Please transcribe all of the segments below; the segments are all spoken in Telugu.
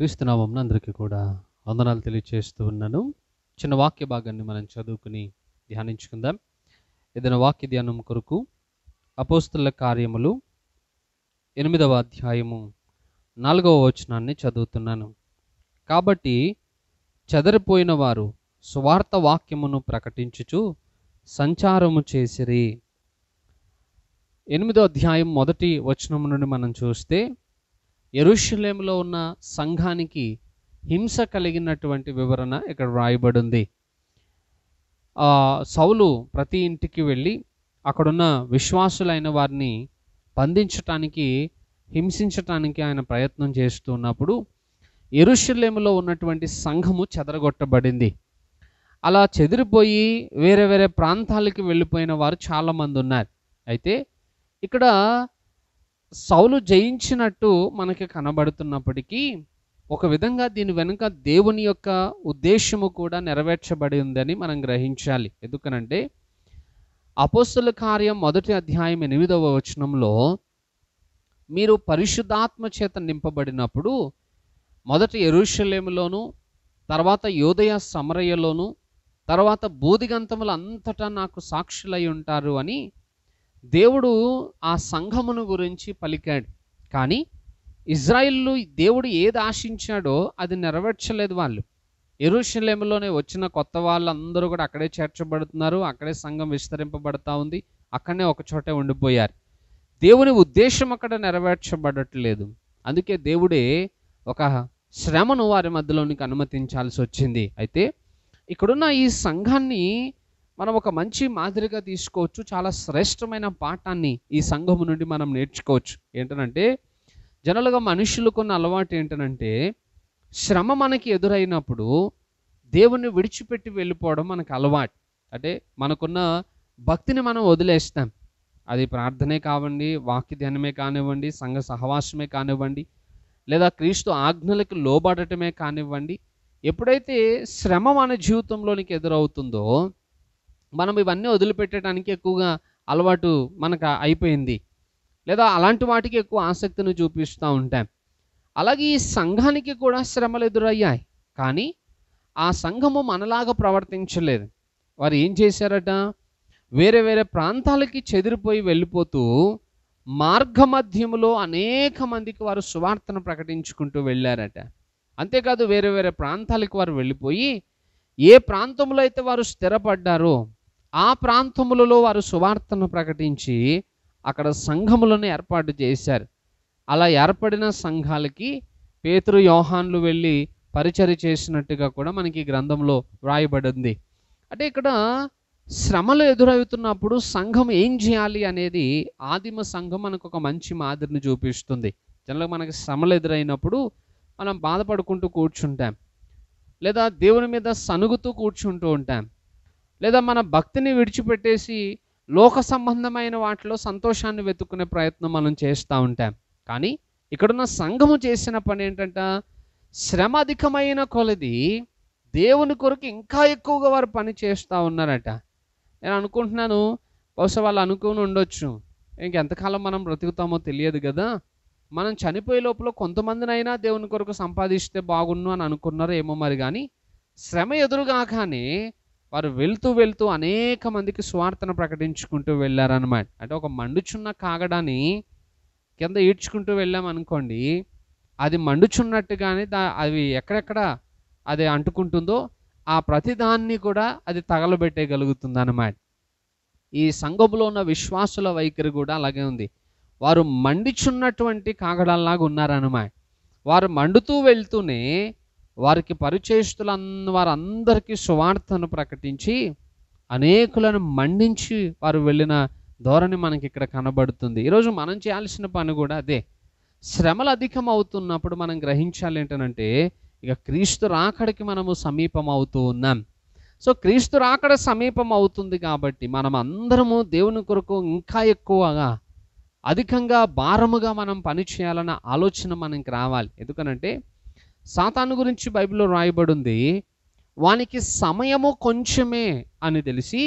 క్రీస్తునామం అందరికీ కూడా వందనాలు తెలియచేస్తూ ఉన్నాను చిన్న వాక్య భాగాన్ని మనం చదువుకుని ధ్యానించుకుందాం ఏదైనా వాక్య ధ్యానం కొరకు అపోస్తుల కార్యములు ఎనిమిదవ అధ్యాయము నాలుగవ వచనాన్ని చదువుతున్నాను కాబట్టి చెదరిపోయిన వారు స్వార్థ వాక్యమును ప్రకటించుచు సంచారము చేసిరి ఎనిమిదో అధ్యాయం మొదటి వచనం నుండి మనం చూస్తే ఎరుషులేములో ఉన్న సంఘానికి హింస కలిగినటువంటి వివరణ ఇక్కడ వ్రాయబడింది సౌలు ప్రతి ఇంటికి వెళ్ళి అక్కడున్న విశ్వాసులైన వారిని బంధించటానికి హింసించటానికి ఆయన ప్రయత్నం చేస్తున్నప్పుడు ఎరుషులేములో ఉన్నటువంటి సంఘము చెదరగొట్టబడింది అలా చెదిరిపోయి వేరే వేరే ప్రాంతాలకి వెళ్ళిపోయిన వారు చాలామంది ఉన్నారు అయితే ఇక్కడ సౌలు జయించినట్టు మనకి కనబడుతున్నప్పటికీ ఒక విధంగా దీని వెనుక దేవుని యొక్క ఉద్దేశము కూడా నెరవేర్చబడి ఉందని మనం గ్రహించాలి ఎందుకనంటే అపోస్తుల కార్యం మొదటి అధ్యాయం ఎనిమిదవ వచనంలో మీరు పరిశుద్ధాత్మ చేత నింపబడినప్పుడు మొదట ఎరుషలేములోను తర్వాత యోదయ సమరయ్యలోను తర్వాత బోధిగంతములు అంతటా నాకు సాక్షులై ఉంటారు అని దేవుడు ఆ సంఘమును గురించి పలికాడు కానీ ఇజ్రాయిల్లో దేవుడు ఏది ఆశించాడో అది నెరవేర్చలేదు వాళ్ళు ఎరుషలేములోనే వచ్చిన కొత్త వాళ్ళందరూ కూడా అక్కడే చేర్చబడుతున్నారు అక్కడే సంఘం విస్తరింపబడతా ఉంది అక్కడనే ఒకచోటే ఉండిపోయారు దేవుని ఉద్దేశం అక్కడ నెరవేర్చబడట్లేదు అందుకే దేవుడే ఒక శ్రమను వారి మధ్యలోనికి అనుమతించాల్సి వచ్చింది అయితే ఇక్కడున్న ఈ సంఘాన్ని మనం ఒక మంచి మాదిరిగా తీసుకోవచ్చు చాలా శ్రేష్టమైన పాఠాన్ని ఈ సంఘం నుండి మనం నేర్చుకోవచ్చు ఏంటనంటే జనరల్గా మనుషులకున్న అలవాటు ఏంటనంటే శ్రమ మనకి ఎదురైనప్పుడు దేవుణ్ణి విడిచిపెట్టి వెళ్ళిపోవడం మనకు అలవాటు అంటే మనకున్న భక్తిని మనం వదిలేస్తాం అది ప్రార్థనే కావండి వాక్య ధ్యానమే కానివ్వండి సంఘ సహవాసమే కానివ్వండి లేదా క్రీస్తు ఆజ్ఞలకు లోబడటమే కానివ్వండి ఎప్పుడైతే శ్రమ మన జీవితంలోనికి ఎదురవుతుందో మనం ఇవన్నీ వదిలిపెట్టడానికి ఎక్కువగా అలవాటు మనకు అయిపోయింది లేదా అలాంటి వాటికి ఎక్కువ ఆసక్తిని చూపిస్తూ ఉంటాం అలాగే ఈ సంఘానికి కూడా శ్రమలు ఎదురయ్యాయి కానీ ఆ సంఘము మనలాగా ప్రవర్తించలేదు వారు ఏం చేశారట వేరే వేరే ప్రాంతాలకి చెదిరిపోయి వెళ్ళిపోతూ మార్గమధ్యములో అనేక మందికి వారు సువార్తను ప్రకటించుకుంటూ వెళ్ళారట అంతేకాదు వేరే వేరే ప్రాంతాలకు వారు వెళ్ళిపోయి ఏ ప్రాంతంలో అయితే వారు స్థిరపడ్డారో ఆ ప్రాంతములలో వారు సువార్తను ప్రకటించి అక్కడ సంఘములను ఏర్పాటు చేశారు అలా ఏర్పడిన సంఘాలకి పేతురు యోహాన్లు వెళ్ళి పరిచయ చేసినట్టుగా కూడా మనకి గ్రంథంలో వ్రాయబడింది అంటే ఇక్కడ శ్రమలు ఎదురవుతున్నప్పుడు సంఘం ఏం చేయాలి అనేది ఆదిమ సంఘం మనకు ఒక మంచి మాదిరిని చూపిస్తుంది జనరల్గా మనకి శ్రమలు ఎదురైనప్పుడు మనం బాధపడుకుంటూ కూర్చుంటాం లేదా దేవుని మీద సనుగుతూ కూర్చుంటూ ఉంటాం లేదా మన భక్తిని విడిచిపెట్టేసి లోక సంబంధమైన వాటిలో సంతోషాన్ని వెతుక్కునే ప్రయత్నం మనం చేస్తూ ఉంటాం కానీ ఇక్కడున్న సంఘము చేసిన పని ఏంటంట శ్రమ అధికమైన కొలది దేవుని కొరకు ఇంకా ఎక్కువగా వారు పని చేస్తూ ఉన్నారట నేను అనుకుంటున్నాను బహుశా వాళ్ళు అనుకుని ఉండొచ్చు ఇంకెంతకాలం మనం బ్రతుకుతామో తెలియదు కదా మనం చనిపోయే లోపల కొంతమందినైనా దేవుని కొరకు సంపాదిస్తే బాగుండు అని అనుకున్నారో ఏమో మరి కానీ శ్రమ ఎదురుగాకనే వారు వెళ్తూ వెళ్తూ అనేక మందికి స్వార్థను ప్రకటించుకుంటూ వెళ్ళారనమాట అంటే ఒక మండుచున్న కాగడాన్ని కింద ఈడ్చుకుంటూ వెళ్ళామనుకోండి అది మండుచున్నట్టుగానే దా అవి ఎక్కడెక్కడ అది అంటుకుంటుందో ఆ ప్రతిదాన్ని కూడా అది తగలబెట్టేయగలుగుతుంది అనమాట ఈ సంఘములో ఉన్న విశ్వాసుల వైఖరి కూడా అలాగే ఉంది వారు మండిచున్నటువంటి కాగడాల్లాగా ఉన్నారనమాట వారు మండుతూ వెళ్తూనే వారికి పరిచయస్తులన్న వారందరికీ సువార్తను ప్రకటించి అనేకులను మండించి వారు వెళ్ళిన ధోరణి మనకి ఇక్కడ కనబడుతుంది ఈరోజు మనం చేయాల్సిన పని కూడా అదే శ్రమలు అధికం అవుతున్నప్పుడు మనం గ్రహించాలి ఏంటంటే ఇక క్రీస్తు రాకడికి మనము సమీపం అవుతూ ఉన్నాం సో క్రీస్తు రాకడ సమీపం అవుతుంది కాబట్టి మనం అందరము దేవుని కొరకు ఇంకా ఎక్కువగా అధికంగా భారముగా మనం పని చేయాలన్న ఆలోచన మనకి రావాలి ఎందుకనంటే సాతాను గురించి బైబిల్లో రాయబడింది వానికి సమయము కొంచెమే అని తెలిసి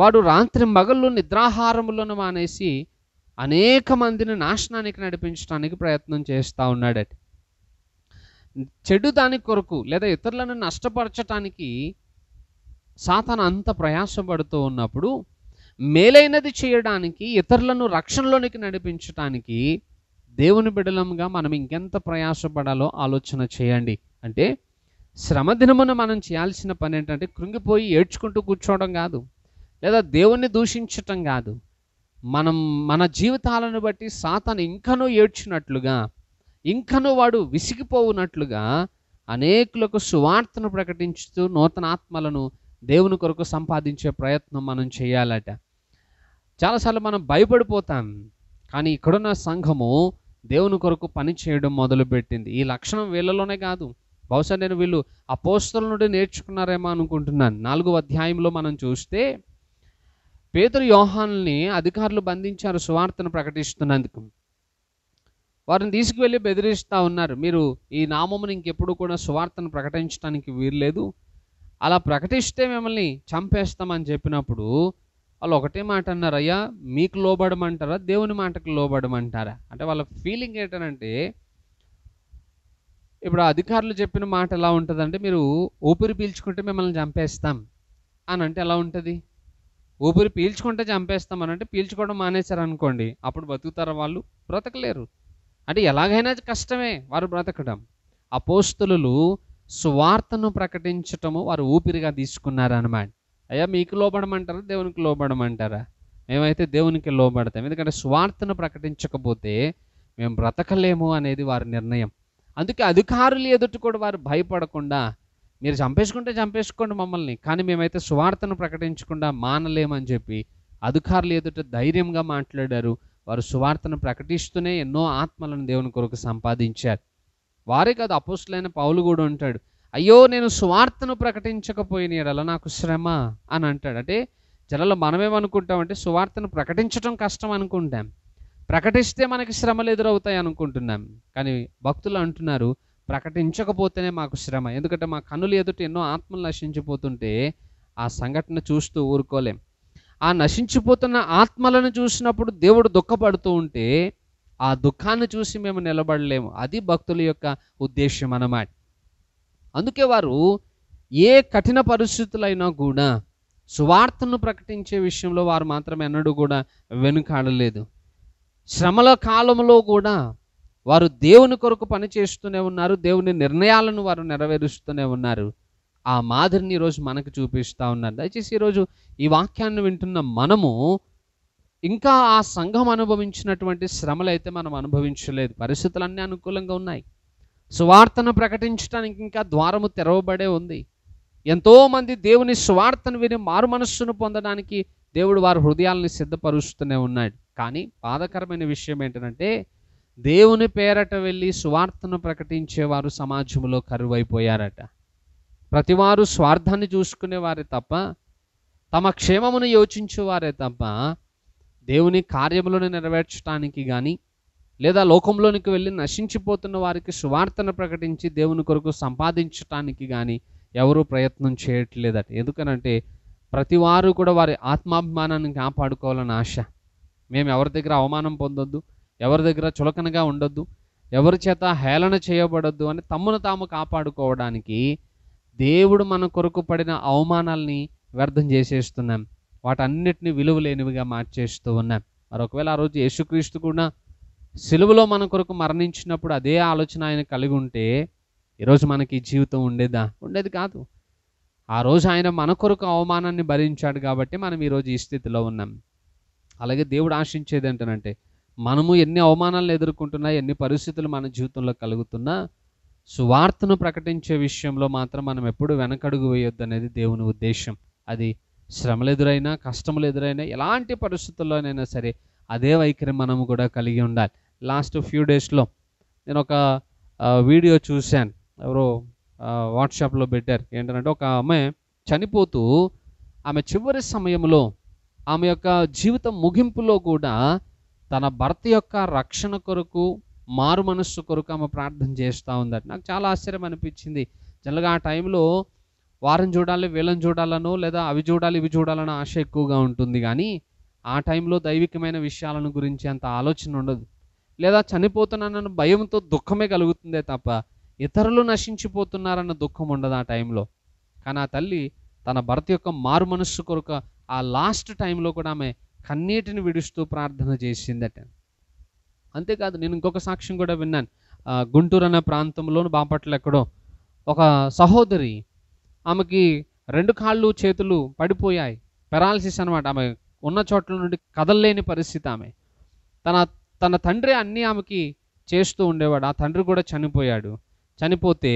వాడు రాత్రి మగళ్ళు నిద్రాహారములను మానేసి అనేక మందిని నాశనానికి నడిపించడానికి ప్రయత్నం చేస్తూ ఉన్నాడట చెడు దాని కొరకు లేదా ఇతరులను నష్టపరచటానికి సాతాను అంత ప్రయాసపడుతూ ఉన్నప్పుడు మేలైనది చేయడానికి ఇతరులను రక్షణలోనికి నడిపించటానికి దేవుని బిడలంగా మనం ఇంకెంత ప్రయాసపడాలో ఆలోచన చేయండి అంటే శ్రమ దినమున మనం చేయాల్సిన పని ఏంటంటే కృంగిపోయి ఏడ్చుకుంటూ కూర్చోవడం కాదు లేదా దేవుణ్ణి దూషించటం కాదు మనం మన జీవితాలను బట్టి సాతను ఇంకనూ ఏడ్చినట్లుగా ఇంకనూ వాడు విసిగిపోవునట్లుగా అనేకులకు సువార్తను ప్రకటించుతూ నూతన ఆత్మలను దేవుని కొరకు సంపాదించే ప్రయత్నం మనం చేయాలట చాలాసార్లు మనం భయపడిపోతాం కానీ ఇక్కడున్న సంఘము దేవుని కొరకు పని చేయడం మొదలుపెట్టింది ఈ లక్షణం వీళ్ళలోనే కాదు బహుశా నేను వీళ్ళు అపోస్తల నుండి నేర్చుకున్నారేమో అనుకుంటున్నాను నాలుగో అధ్యాయంలో మనం చూస్తే పేదరు యోహాన్ని అధికారులు బంధించారు సువార్తను ప్రకటిస్తున్నందుకు వారిని తీసుకువెళ్ళి బెదిరిస్తూ ఉన్నారు మీరు ఈ నామమును ఇంకెప్పుడు కూడా సువార్తను ప్రకటించడానికి వీల్లేదు అలా ప్రకటిస్తే మిమ్మల్ని చంపేస్తామని చెప్పినప్పుడు వాళ్ళు ఒకటే మాట అన్నారు అయ్యా మీకు లోబడమంటారా దేవుని మాటకు లోబడమంటారా అంటే వాళ్ళ ఫీలింగ్ ఏంటంటే ఇప్పుడు అధికారులు చెప్పిన మాట ఎలా ఉంటుందంటే మీరు ఊపిరి పీల్చుకుంటే మిమ్మల్ని చంపేస్తాం అని అంటే ఎలా ఉంటుంది ఊపిరి పీల్చుకుంటే చంపేస్తాం అని అంటే పీల్చుకోవడం మానేశారు అనుకోండి అప్పుడు బతుకుతారా వాళ్ళు బ్రతకలేరు అంటే ఎలాగైనా కష్టమే వారు బ్రతకడం అపోస్తులు స్వార్థను ప్రకటించటము వారు ఊపిరిగా అన్నమాట అయ్యా మీకు లోబడమంటారా దేవునికి లోబడమంటారా మేమైతే దేవునికి లోబడతాం ఎందుకంటే స్వార్థను ప్రకటించకపోతే మేము బ్రతకలేము అనేది వారి నిర్ణయం అందుకే అధికారులు ఎదుటి కూడా వారు భయపడకుండా మీరు చంపేసుకుంటే చంపేసుకోండి మమ్మల్ని కానీ మేమైతే స్వార్థను ప్రకటించకుండా మానలేమని చెప్పి అధికారులు ఎదుట ధైర్యంగా మాట్లాడారు వారు సువార్తను ప్రకటిస్తూనే ఎన్నో ఆత్మలను దేవుని కొరకు సంపాదించారు వారే కాదు అపోస్టులైన పౌలు కూడా ఉంటాడు అయ్యో నేను సువార్తను ప్రకటించకపోయిన ఎడల నాకు శ్రమ అని అంటాడు అంటే జనలో మనమేమనుకుంటామంటే సువార్తను ప్రకటించడం కష్టం అనుకుంటాం ప్రకటిస్తే మనకి శ్రమలు ఎదురవుతాయి అనుకుంటున్నాం కానీ భక్తులు అంటున్నారు ప్రకటించకపోతేనే మాకు శ్రమ ఎందుకంటే మా కన్నులు ఎదుట ఎన్నో ఆత్మలు నశించిపోతుంటే ఆ సంఘటన చూస్తూ ఊరుకోలేం ఆ నశించిపోతున్న ఆత్మలను చూసినప్పుడు దేవుడు దుఃఖపడుతూ ఉంటే ఆ దుఃఖాన్ని చూసి మేము నిలబడలేము అది భక్తుల యొక్క ఉద్దేశం అన్నమాట అందుకే వారు ఏ కఠిన పరిస్థితులైనా కూడా సువార్తను ప్రకటించే విషయంలో వారు మాత్రం ఎన్నడూ కూడా వెనుకాడలేదు శ్రమల కాలంలో కూడా వారు దేవుని కొరకు పనిచేస్తూనే ఉన్నారు దేవుని నిర్ణయాలను వారు నెరవేరుస్తూనే ఉన్నారు ఆ మాదిరిని ఈరోజు మనకు చూపిస్తూ ఉన్నారు దయచేసి ఈరోజు ఈ వాక్యాన్ని వింటున్న మనము ఇంకా ఆ సంఘం అనుభవించినటువంటి శ్రమలు అయితే మనం అనుభవించలేదు పరిస్థితులన్నీ అనుకూలంగా ఉన్నాయి సువార్తను ప్రకటించడానికి ఇంకా ద్వారము తెరవబడే ఉంది ఎంతోమంది దేవుని సువార్తను విని మారు మనస్సును పొందడానికి దేవుడు వారి హృదయాలని సిద్ధపరుస్తూనే ఉన్నాడు కానీ బాధకరమైన విషయం ఏంటంటే దేవుని పేరట వెళ్ళి సువార్తను ప్రకటించేవారు సమాజంలో కరువైపోయారట ప్రతివారు స్వార్థాన్ని చూసుకునేవారే తప్ప తమ క్షేమమును యోచించేవారే తప్ప దేవుని కార్యములను నెరవేర్చడానికి కానీ లేదా లోకంలోనికి వెళ్ళి నశించిపోతున్న వారికి సువార్తను ప్రకటించి దేవుని కొరకు సంపాదించటానికి కానీ ఎవరూ ప్రయత్నం చేయట్లేదట ఎందుకనంటే ప్రతి వారు కూడా వారి ఆత్మాభిమానాన్ని కాపాడుకోవాలని ఆశ మేము ఎవరి దగ్గర అవమానం పొందొద్దు ఎవరి దగ్గర చులకనగా ఉండొద్దు ఎవరి చేత హేళన చేయబడద్దు అని తమ్మును తాము కాపాడుకోవడానికి దేవుడు మన కొరకు పడిన అవమానాల్ని వ్యర్థం చేసేస్తున్నాం వాటన్నిటిని విలువ లేనివిగా మార్చేస్తూ ఉన్నాం మరొకవేళ ఆ రోజు యేసుక్రీస్తు కూడా సిలువలో మన కొరకు మరణించినప్పుడు అదే ఆలోచన ఆయన కలిగి ఉంటే ఈరోజు మనకి జీవితం ఉండేదా ఉండేది కాదు ఆ రోజు ఆయన మన కొరకు అవమానాన్ని భరించాడు కాబట్టి మనం ఈరోజు ఈ స్థితిలో ఉన్నాం అలాగే దేవుడు ఆశించేది ఏంటనంటే మనము ఎన్ని అవమానాలను ఎదుర్కొంటున్నా ఎన్ని పరిస్థితులు మన జీవితంలో కలుగుతున్నా సువార్తను ప్రకటించే విషయంలో మాత్రం మనం ఎప్పుడు వెనకడుగు వేయొద్దు అనేది దేవుని ఉద్దేశం అది శ్రమలు ఎదురైనా కష్టములు ఎదురైనా ఎలాంటి పరిస్థితుల్లోనైనా సరే అదే వైఖరి మనము కూడా కలిగి ఉండాలి లాస్ట్ ఫ్యూ డేస్లో నేను ఒక వీడియో చూశాను ఎవరో వాట్సాప్లో పెట్టారు ఏంటంటే ఒక ఆమె చనిపోతూ ఆమె చివరి సమయంలో ఆమె యొక్క జీవితం ముగింపులో కూడా తన భర్త యొక్క రక్షణ కొరకు మారు మనస్సు కొరకు ఆమె ప్రార్థన చేస్తూ ఉందట నాకు చాలా ఆశ్చర్యం అనిపించింది జనరల్గా ఆ టైంలో వారం చూడాలి వీళ్ళని చూడాలనో లేదా అవి చూడాలి ఇవి చూడాలని ఆశ ఎక్కువగా ఉంటుంది కానీ ఆ టైంలో దైవికమైన విషయాలను గురించి అంత ఆలోచన ఉండదు లేదా చనిపోతున్నానన్న భయంతో దుఃఖమే కలుగుతుందే తప్ప ఇతరులు నశించిపోతున్నారన్న దుఃఖం ఉండదు ఆ టైంలో కానీ ఆ తల్లి తన భర్త యొక్క మారు మనస్సు కొరకు ఆ లాస్ట్ టైంలో కూడా ఆమె కన్నీటిని విడుస్తూ ప్రార్థన చేసిందట అంతేకాదు నేను ఇంకొక సాక్ష్యం కూడా విన్నాను గుంటూరు అనే ప్రాంతంలోని బాపట్ల ఎక్కడో ఒక సహోదరి ఆమెకి రెండు కాళ్ళు చేతులు పడిపోయాయి పెరాలసిస్ అనమాట ఆమె ఉన్న చోట్ల నుండి కదలలేని పరిస్థితి ఆమె తన తన తండ్రి అన్నీ ఆమెకి చేస్తూ ఉండేవాడు ఆ తండ్రి కూడా చనిపోయాడు చనిపోతే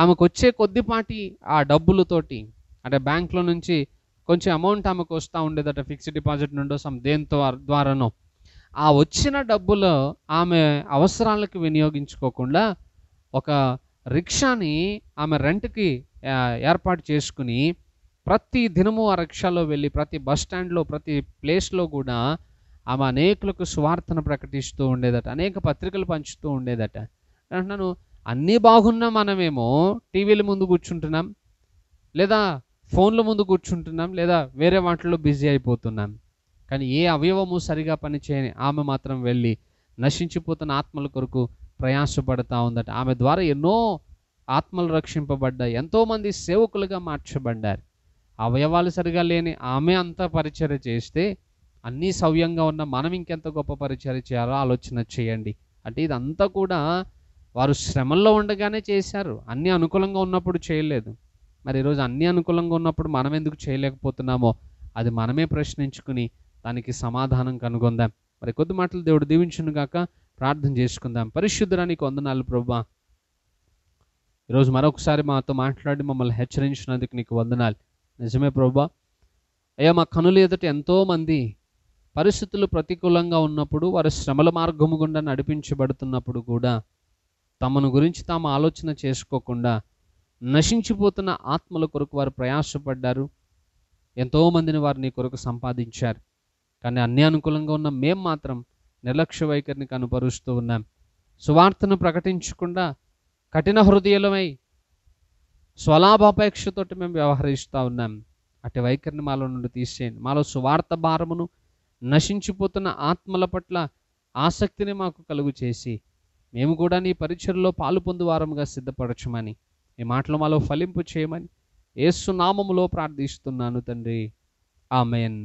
ఆమెకు వచ్చే కొద్దిపాటి ఆ డబ్బులతోటి అంటే బ్యాంక్లో నుంచి కొంచెం అమౌంట్ ఆమెకు వస్తూ ఉండేదట ఫిక్స్డ్ డిపాజిట్ నుండో సమ్ దేంతో ద్వారానో ఆ వచ్చిన డబ్బులు ఆమె అవసరాలకు వినియోగించుకోకుండా ఒక రిక్షాని ఆమె రెంట్కి ఏర్పాటు చేసుకుని ప్రతి దినము ఆ రిక్షాలో వెళ్ళి ప్రతి బస్ స్టాండ్లో ప్రతి ప్లేస్లో కూడా ఆమె అనేకులకు స్వార్థను ప్రకటిస్తూ ఉండేదట అనేక పత్రికలు పంచుతూ ఉండేదట అంటున్నాను అన్నీ బాగున్నా మనమేమో టీవీల ముందు కూర్చుంటున్నాం లేదా ఫోన్ల ముందు కూర్చుంటున్నాం లేదా వేరే వాటిలో బిజీ అయిపోతున్నాం కానీ ఏ అవయవము సరిగా పనిచేయని ఆమె మాత్రం వెళ్ళి నశించిపోతున్న ఆత్మల కొరకు ప్రయాసపడతా ఉందట ఆమె ద్వారా ఎన్నో ఆత్మలు రక్షింపబడ్డాయి ఎంతోమంది సేవకులుగా మార్చబడ్డారు అవయవాలు సరిగా లేని ఆమె అంతా పరిచయం చేస్తే అన్నీ సవ్యంగా ఉన్న మనం ఇంకెంత గొప్ప పరిచయం చేయాలో ఆలోచన చేయండి అంటే ఇదంతా కూడా వారు శ్రమల్లో ఉండగానే చేశారు అన్నీ అనుకూలంగా ఉన్నప్పుడు చేయలేదు మరి ఈరోజు అన్నీ అనుకూలంగా ఉన్నప్పుడు మనం ఎందుకు చేయలేకపోతున్నామో అది మనమే ప్రశ్నించుకుని దానికి సమాధానం కనుగొందాం మరి కొద్ది మాటలు దేవుడు దీవించును గాక ప్రార్థన చేసుకుందాం పరిశుద్ధరానికి వందనాలు ప్రభా ఈరోజు మరొకసారి మాతో మాట్లాడి మమ్మల్ని హెచ్చరించినందుకు నీకు వందనాలు నిజమే ప్రభా అయ్యా మా కనులు ఎదుట ఎంతోమంది పరిస్థితులు ప్రతికూలంగా ఉన్నప్పుడు వారు శ్రమల మార్గము గుండా నడిపించబడుతున్నప్పుడు కూడా తమను గురించి తాము ఆలోచన చేసుకోకుండా నశించిపోతున్న ఆత్మల కొరకు వారు ప్రయాసపడ్డారు ఎంతోమందిని వారు నీ కొరకు సంపాదించారు కానీ అన్ని అనుకూలంగా ఉన్న మేం మాత్రం నిర్లక్ష్య వైఖరిని కనుపరుస్తూ ఉన్నాం సువార్తను ప్రకటించకుండా కఠిన హృదయలమై స్వలాభాపేక్షతోటి మేము వ్యవహరిస్తూ ఉన్నాం అటు వైఖరిని మాలో నుండి తీసేయండి మాలో సువార్త భారమును నశించిపోతున్న ఆత్మల పట్ల ఆసక్తిని మాకు కలుగు చేసి మేము కూడా నీ పరిచయలో పాలు పొందువారముగా సిద్ధపడచమని ఈ మాటలు మాలో ఫలింపు చేయమని ఏసునామములో ప్రార్థిస్తున్నాను తండ్రి ఆమెన్